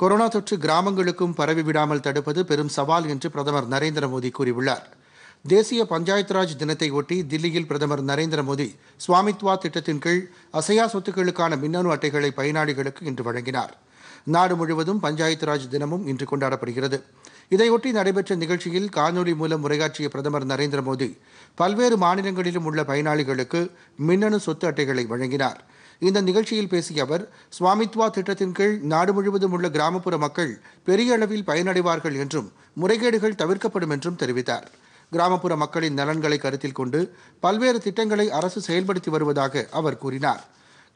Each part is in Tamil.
கொரோனா தொற்று கிராமங்களுக்கும் பரவிவிடாமல் தடுப்பது பெரும் சவால் என்று பிரதமர் நரேந்திர மோடி கூறியுள்ளார் தேசிய பஞ்சாயத் ராஜ் தினத்தை ஒட்டி தில்லியில் பிரதமர் நரேந்திர மோடி சுவாமித்வா திட்டத்தின் கீழ் அசையா சொத்துக்களுக்கான மின்னணு அட்டைகளை பயனாளிகளுக்கு இன்று வழங்கினார் நாடு முழுவதும் பஞ்சாயத் ராஜ் தினமும் இன்று கொண்டாடப்படுகிறது இதையொட்டி நடைபெற்ற நிகழ்ச்சியில் காணொலி மூலம் உரையாற்றிய பிரதமர் நரேந்திர மோடி பல்வேறு மாநிலங்களிலும் உள்ள பயனாளிகளுக்கு மின்னணு சொத்து அட்டைகளை வழங்கினாா் இந்த நிகழ்ச்சியில் பேசிய அவர் சுவாமித்வா திட்டத்தின் கீழ் நாடு முழுவதும் உள்ள கிராமப்புற மக்கள் பெரிய அளவில் பயனடைவார்கள் என்றும் முறைகேடுகள் தவிர்க்கப்படும் என்றும் தெரிவித்தார் கிராமப்புற மக்களின் நலன்களை கருத்தில் கொண்டு பல்வேறு திட்டங்களை அரசு செயல்படுத்தி வருவதாக அவர் கூறினார்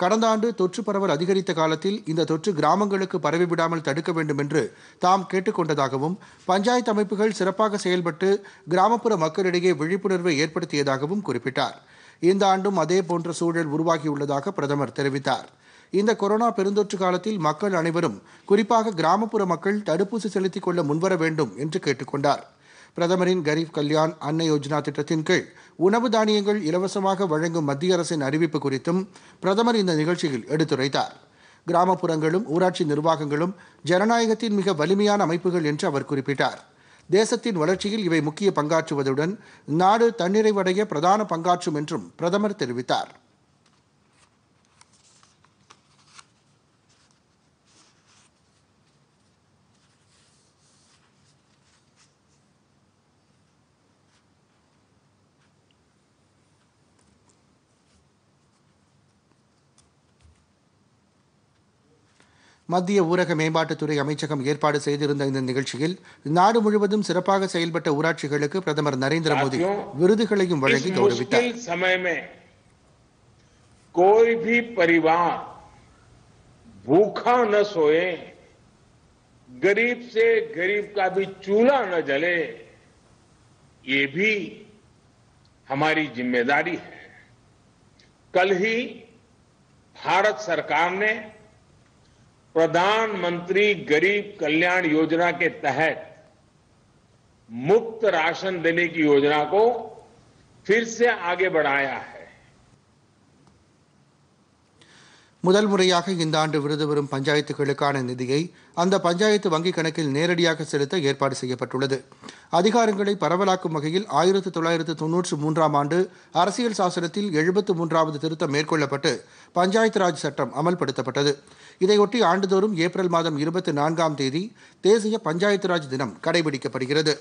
கடந்த ஆண்டு தொற்று பரவல் அதிகரித்த காலத்தில் இந்த தொற்று கிராமங்களுக்கு பரவிவிடாமல் தடுக்க வேண்டும் என்று தாம் கேட்டுக்கொண்டதாகவும் பஞ்சாயத்து அமைப்புகள் சிறப்பாக செயல்பட்டு கிராமப்புற மக்களிடையே விழிப்புணர்வை ஏற்படுத்தியதாகவும் குறிப்பிட்டார் இந்த ஆண்டும் அதே போன்ற சூழல் உருவாகியுள்ளதாக பிரதமர் தெரிவித்தார் இந்த கொரோனா பெருந்தொற்று காலத்தில் மக்கள் அனைவரும் குறிப்பாக கிராமப்புற மக்கள் தடுப்பூசி செலுத்திக் கொள்ள முன்வர வேண்டும் என்று கேட்டுக் கொண்டார் பிரதமரின் கரீப் கல்யாண் அன்ன யோஜனா திட்டத்தின் கீழ் உணவு தானியங்கள் இலவசமாக வழங்கும் மத்திய அரசின் அறிவிப்பு குறித்தும் பிரதமர் இந்த நிகழ்ச்சியில் எடுத்துரைத்தார் கிராமப்புறங்களும் ஊராட்சி நிர்வாகங்களும் ஜனநாயகத்தின் மிக வலிமையான அமைப்புகள் என்று அவர் குறிப்பிட்டார் தேசத்தின் வளர்ச்சியில் இவை முக்கிய பங்காற்றுவதுடன் நாடு தன்னிறைவடைய பிரதான பங்காற்றும் என்றும் பிரதமர் தெரிவித்தாா் மத்திய ஊரக மேம்பாட்டுத்துறை அமைச்சகம் ஏற்பாடு செய்திருந்த இந்த நிகழ்ச்சியில் நாடு முழுவதும் சிறப்பாக செயல்பட்ட ஊராட்சிகளுக்கு பிரதமர் நரேந்திர மோடி விருதுகளையும் வழங்கி கௌரவித்தார் समय में कोई भी परिवार भूखा न गरीब से गरीब का भी चूल्हा न जले ये भी हमारी जिम्मेदारी है कल ही भारत सरकार ने प्रधानमंत्री गरीब कल्याण योजना के तहत मुफ्त राशन देने की योजना को फिर से आगे बढ़ाया है முதல் முறையாக இந்த ஆண்டு விருது வரும் பஞ்சாயத்துகளுக்கான நிதியை அந்த பஞ்சாயத்து வங்கிக் கணக்கில் நேரடியாக செலுத்த ஏற்பாடு செய்யப்பட்டுள்ளது அதிகாரங்களை பரவலாக்கும் வகையில் ஆயிரத்து தொள்ளாயிரத்து தொன்னூற்று மூன்றாம் ஆண்டு அரசியல் சாசனத்தில் எழுபத்து மூன்றாவது திருத்தம் மேற்கொள்ளப்பட்டு பஞ்சாயத்து ராஜ் சட்டம் அமல்படுத்தப்பட்டது இதையொட்டி ஆண்டுதோறும் ஏப்ரல் மாதம் இருபத்தி நான்காம் தேதி தேசிய பஞ்சாயத்து ராஜ் தினம் கடைபிடிக்கப்படுகிறது